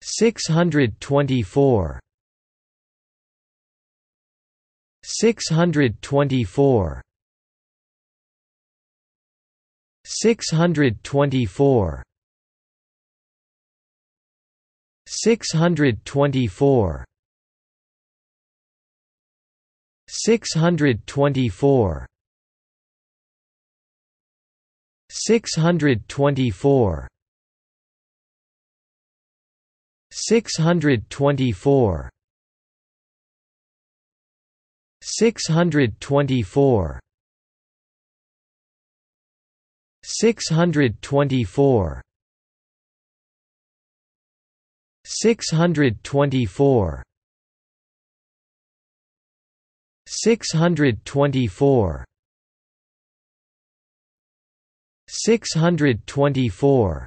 624 624 624 624 624 624 624 624 624 624 624 624